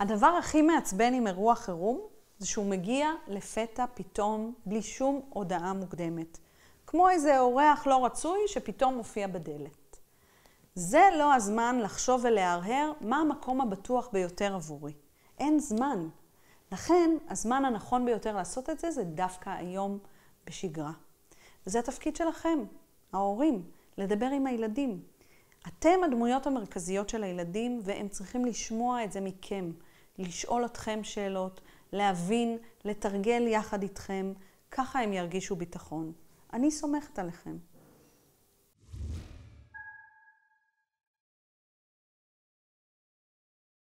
הדבר הכי מעצבן עם אירוע חירום זה שהוא מגיע לפתע פתאום בלי שום הודעה מוקדמת. כמו איזה אורח לא רצוי שפתאום מופיע בדלת. זה לא הזמן לחשוב ולהרהר מה המקום הבטוח ביותר עבורי. אין זמן. לכן, הזמן הנכון ביותר לעשות את זה זה דווקא היום בשגרה. וזה התפקיד שלכם, ההורים, לדבר עם הילדים, אתם הדמויות המרכזיות של הילדים והם צריכים לשמוע את זה מכם, לשאול אתכם שאלות, להבין, לתרגל יחד איתכם, ככה הם ירגישו ביטחון. אני סומכת עליכם.